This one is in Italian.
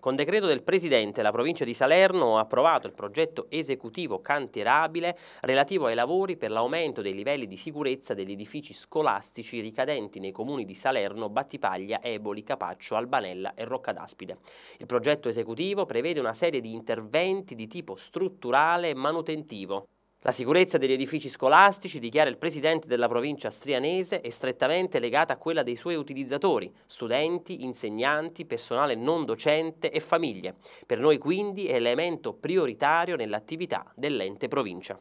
Con decreto del Presidente la provincia di Salerno ha approvato il progetto esecutivo cantierabile relativo ai lavori per l'aumento dei livelli di sicurezza degli edifici scolastici ricadenti nei comuni di Salerno, Battipaglia, Eboli, Capaccio, Albanella e Roccadaspide. Il progetto esecutivo prevede una serie di interventi di tipo strutturale e manutentivo la sicurezza degli edifici scolastici, dichiara il presidente della provincia strianese, è strettamente legata a quella dei suoi utilizzatori, studenti, insegnanti, personale non docente e famiglie. Per noi quindi è elemento prioritario nell'attività dell'ente provincia.